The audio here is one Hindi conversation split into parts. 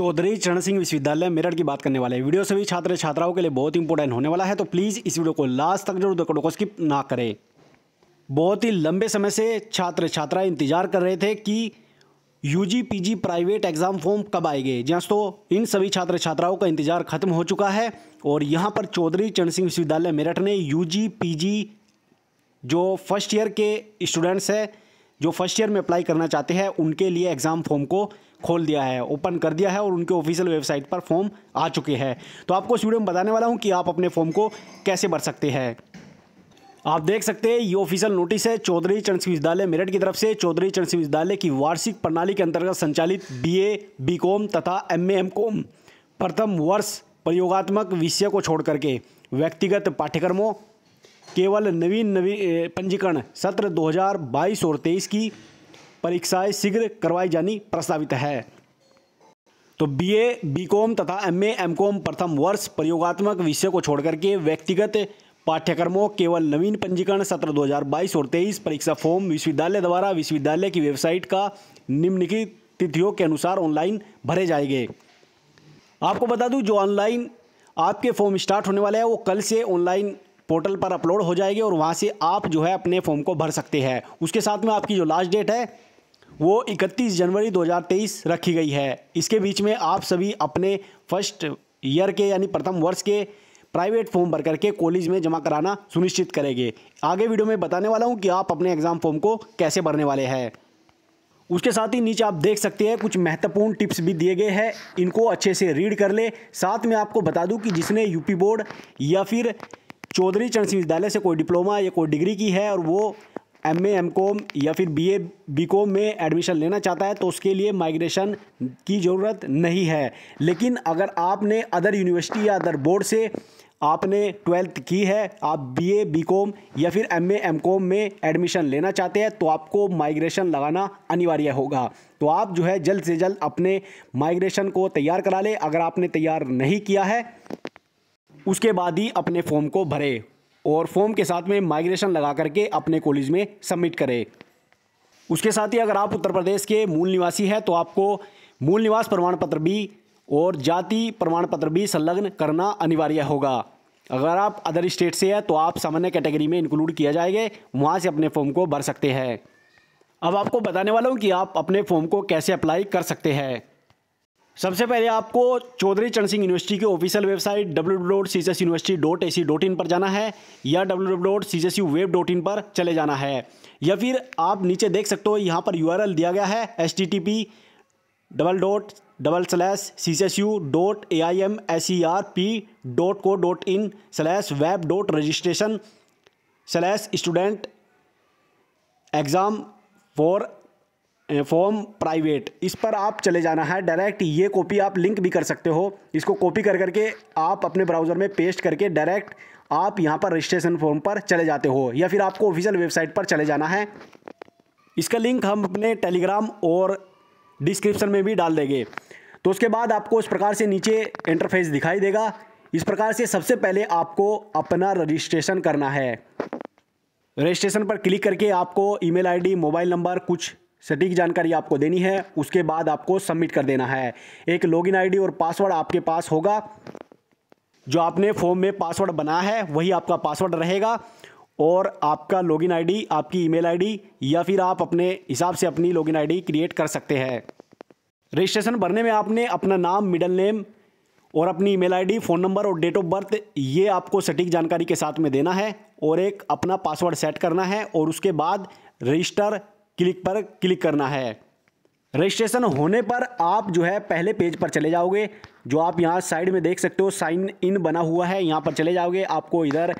चौधरी चरण सिंह विश्वविद्यालय मेरठ की बात करने वाले हैं वीडियो सभी छात्र छात्राओं के लिए बहुत इंपॉर्टेंट होने वाला है तो प्लीज़ इस वीडियो को लास्ट तक जरूर देखो को स्किप ना करें बहुत ही लंबे समय से छात्र छात्रा इंतजार कर रहे थे कि U G P G private exam form कब आएंगे जहाँ तो इन सभी छात्र छात्राओं का इंतजार खत्म हो चुका है और यहाँ पर चौधरी चरण सिंह विश्वविद्यालय मेरठ ने यू जी पी जी जो फर्स्ट ईयर के स्टूडेंट्स हैं जो फर्स्ट ईयर में अप्लाई करना चाहते हैं उनके लिए एग्ज़ाम फॉर्म को खोल दिया है ओपन कर दिया है और उनके ऑफिशियल वेबसाइट पर फॉर्म आ चुके हैं तो आपको इस वीडियो में बताने वाला हूँ कि आप अपने फॉर्म को कैसे भर सकते हैं आप देख सकते हैं ये ऑफिशियल नोटिस है चौधरी चरण विश्वविद्यालय मेरठ की तरफ से चौधरी चरण विश्वविद्यालय की वार्षिक प्रणाली के अंतर्गत संचालित बीए, बीकॉम तथा एम कॉम प्रथम वर्ष प्रयोगात्मक विषय को छोड़ करके व्यक्तिगत पाठ्यक्रमों केवल नवीन नवी पंजीकरण सत्र 2022 और 23 की परीक्षाएं शीघ्र करवाई जानी प्रस्तावित है तो बीए, बीकॉम तथा एमए, एमकॉम प्रथम वर्ष प्रयोगात्मक विषय को छोड़कर के व्यक्तिगत पाठ्यक्रमों केवल नवीन पंजीकरण सत्र 2022 और 23 परीक्षा फॉर्म विश्वविद्यालय द्वारा विश्वविद्यालय की वेबसाइट का निम्नलिखित तिथियों के अनुसार ऑनलाइन भरे जाएंगे आपको बता दूं जो ऑनलाइन आपके फॉर्म स्टार्ट होने वाले हैं वो कल से ऑनलाइन पोर्टल पर अपलोड हो जाएगी और वहाँ से आप जो है अपने फॉर्म को भर सकते हैं उसके साथ में आपकी जो लास्ट डेट है वो 31 जनवरी 2023 रखी गई है इसके बीच में आप सभी अपने फर्स्ट ईयर के यानी प्रथम वर्ष के प्राइवेट फॉर्म भर करके कॉलेज में जमा कराना सुनिश्चित करेंगे आगे वीडियो में बताने वाला हूँ कि आप अपने एग्ज़ाम फॉर्म को कैसे भरने वाले हैं उसके साथ ही नीचे आप देख सकते हैं कुछ महत्वपूर्ण टिप्स भी दिए गए हैं इनको अच्छे से रीड कर ले साथ में आपको बता दूं कि जिसने यूपी बोर्ड या फिर चौधरी चरण सिंह विद्यालय से कोई डिप्लोमा या कोई डिग्री की है और वो एम ए एम कॉम या फिर बी ए बी कॉम में एडमिशन लेना चाहता है तो उसके लिए माइग्रेशन की ज़रूरत नहीं है लेकिन अगर आपने अदर यूनिवर्सिटी या अदर बोर्ड से आपने ट्वेल्थ की है आप बी ए कॉम या फिर एम एमकॉम एम कॉम में एडमिशन लेना चाहते हैं तो आपको माइग्रेशन लगाना अनिवार्य होगा तो आप जो है जल्द से जल्द अपने माइग्रेशन को तैयार करा लें अगर आपने तैयार नहीं किया है उसके बाद ही अपने फॉर्म को भरें और फॉर्म के साथ में माइग्रेशन लगा करके अपने कॉलेज में सबमिट करें उसके साथ ही अगर आप उत्तर प्रदेश के मूल निवासी हैं तो आपको मूल निवास प्रमाण पत्र भी और जाति प्रमाण पत्र भी संलग्न करना अनिवार्य होगा अगर आप अदर स्टेट से हैं तो आप सामान्य कैटेगरी में इंक्लूड किया जाएगा वहाँ से अपने फॉर्म को भर सकते हैं अब आपको बताने वाला हूँ कि आप अपने फॉर्म को कैसे अप्लाई कर सकते हैं सबसे पहले आपको चौधरी चरण सिंह यूनिवर्सिटी के ऑफिशियल वेबसाइट डब्ल्यू पर जाना है या डब्ल्यू पर चले जाना है या फिर आप नीचे देख सकते हो यहाँ पर यू दिया गया है H double dot double slash C S U dot A I M S E R P dot co dot in slash web dot registration slash student exam for form private इस पर आप चले जाना है डायरेक्ट ये कॉपी आप लिंक भी कर सकते हो इसको कॉपी कर करके आप अपने ब्राउज़र में पेस्ट करके डायरेक्ट आप यहाँ पर रजिस्ट्रेशन फॉर्म पर चले जाते हो या फिर आपको ऑफिशियल वेबसाइट पर चले जाना है इसका लिंक हम अपने टेलीग्राम और डिस्क्रिप्शन में भी डाल देंगे तो उसके बाद आपको इस प्रकार से नीचे इंटरफेस दिखाई देगा इस प्रकार से सबसे पहले आपको अपना रजिस्ट्रेशन करना है रजिस्ट्रेशन पर क्लिक करके आपको ईमेल आईडी मोबाइल नंबर कुछ सटीक जानकारी आपको देनी है उसके बाद आपको सबमिट कर देना है एक लॉगिन आईडी और पासवर्ड आपके पास होगा जो आपने फॉर्म में पासवर्ड बनाया है वही आपका पासवर्ड रहेगा और आपका लॉगिन आईडी आपकी ईमेल आईडी या फिर आप अपने हिसाब से अपनी लॉगिन आईडी क्रिएट कर सकते हैं रजिस्ट्रेशन भरने में आपने अपना नाम मिडल नेम और अपनी ईमेल आईडी फ़ोन नंबर और डेट ऑफ बर्थ ये आपको सटीक जानकारी के साथ में देना है और एक अपना पासवर्ड सेट करना है और उसके बाद रजिस्टर क्लिक पर क्लिक करना है रजिस्ट्रेशन होने पर आप जो है पहले पेज पर चले जाओगे जो आप यहाँ साइड में देख सकते हो साइन इन बना हुआ है यहाँ पर चले जाओगे आपको इधर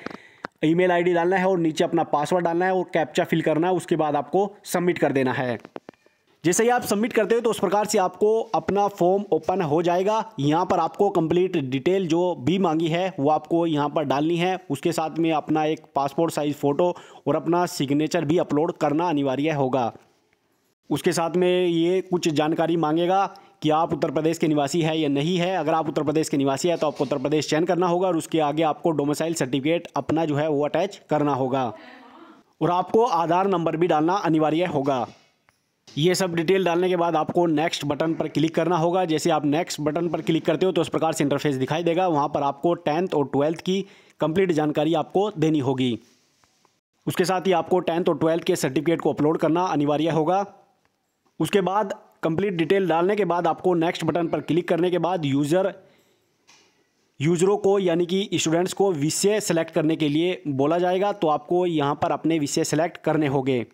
ईमेल आईडी डालना है और नीचे अपना पासवर्ड डालना है और कैप्चा फिल करना है उसके बाद आपको सबमिट कर देना है जैसे ही आप सबमिट करते हो तो उस प्रकार से आपको अपना फॉर्म ओपन हो जाएगा यहाँ पर आपको कंप्लीट डिटेल जो भी मांगी है वो आपको यहाँ पर डालनी है उसके साथ में अपना एक पासपोर्ट साइज़ फ़ोटो और अपना सिग्नेचर भी अपलोड करना अनिवार्य होगा उसके साथ में ये कुछ जानकारी मांगेगा कि आप उत्तर प्रदेश के निवासी है या नहीं है अगर आप उत्तर प्रदेश के निवासी है तो आपको उत्तर प्रदेश चयन करना होगा और उसके आगे आपको डोमिसाइल सर्टिफिकेट अपना जो है वो अटैच करना होगा और आपको आधार नंबर भी डालना अनिवार्य होगा ये सब डिटेल डालने के बाद आपको नेक्स्ट बटन पर क्लिक करना होगा जैसे आप नेक्स्ट बटन पर क्लिक करते हो तो इस प्रकार से इंटरफेस दिखाई देगा वहाँ पर आपको टेंथ और ट्वेल्थ की कंप्लीट जानकारी आपको देनी होगी उसके साथ ही आपको टेंथ और ट्वेल्थ के सर्टिफिकेट को अपलोड करना अनिवार्य होगा उसके बाद कंप्लीट डिटेल डालने के बाद आपको नेक्स्ट बटन पर क्लिक करने के बाद यूज़र यूज़रों को यानी कि स्टूडेंट्स को विषय सेलेक्ट करने के लिए बोला जाएगा तो आपको यहाँ पर अपने विषय सेलेक्ट करने होंगे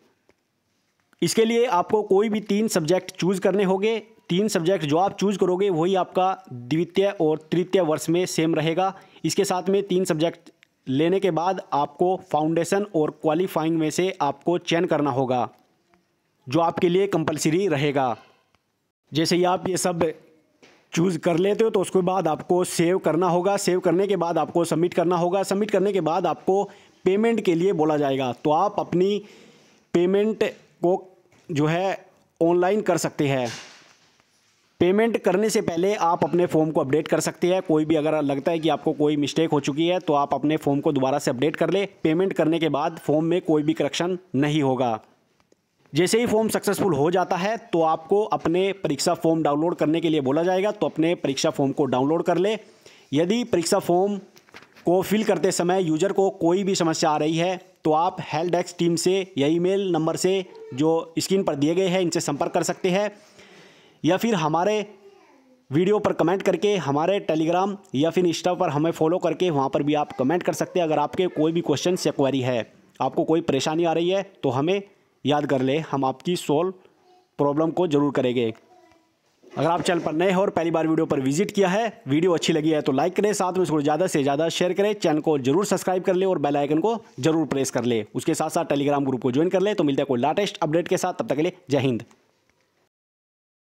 इसके लिए आपको कोई भी तीन सब्जेक्ट चूज़ करने होंगे तीन सब्जेक्ट जो आप चूज़ करोगे वही आपका द्वितीय और तृतीय वर्ष में सेम रहेगा इसके साथ में तीन सब्जेक्ट लेने के बाद आपको फाउंडेशन और क्वालिफाइंग में से आपको चयन करना होगा जो आपके लिए कंपलसरी रहेगा जैसे ही आप ये सब चूज़ कर लेते हो तो उसके बाद आपको सेव करना होगा सेव करने के बाद आपको सबमिट करना होगा सबमिट करने के बाद आपको पेमेंट के लिए बोला जाएगा तो आप अपनी पेमेंट को जो है ऑनलाइन कर सकते हैं पेमेंट करने से पहले आप अपने फॉर्म को अपडेट कर सकते हैं कोई भी अगर लगता है कि आपको कोई मिस्टेक हो चुकी है तो आप अपने फॉर्म को दोबारा से अपडेट कर ले पेमेंट करने के बाद फॉर्म में कोई भी करेक्शन नहीं होगा जैसे ही फॉर्म सक्सेसफुल हो जाता है तो आपको अपने परीक्षा फॉर्म डाउनलोड करने के लिए बोला जाएगा तो अपने परीक्षा फॉर्म को डाउनलोड कर ले यदि परीक्षा फॉर्म को फिल करते समय यूज़र को कोई भी समस्या आ रही है तो आप हेल्प डेस्क टीम से या ईमेल नंबर से जो स्क्रीन पर दिए गए हैं इनसे संपर्क कर सकते हैं या फिर हमारे वीडियो पर कमेंट करके हमारे टेलीग्राम या फिर इंस्टा पर हमें फॉलो करके वहाँ पर भी आप कमेंट कर सकते हैं अगर आपके कोई भी क्वेश्चन या क्वेरी है आपको कोई परेशानी आ रही है तो हमें याद कर ले हम आपकी सोल्व प्रॉब्लम को ज़रूर करेंगे अगर आप चैनल पर नए हो और पहली बार वीडियो पर विजिट किया है वीडियो अच्छी लगी है तो लाइक करें साथ में इसको ज़्यादा से ज़्यादा शेयर करें चैनल को जरूर सब्सक्राइब कर ले और बेल आइकन को जरूर प्रेस कर ले उसके साथ साथ टेलीग्राम ग्रुप को ज्वाइन कर ले तो मिलता है कोई लेटेस्ट अपडेट के साथ तब तक के लिए जय हिंद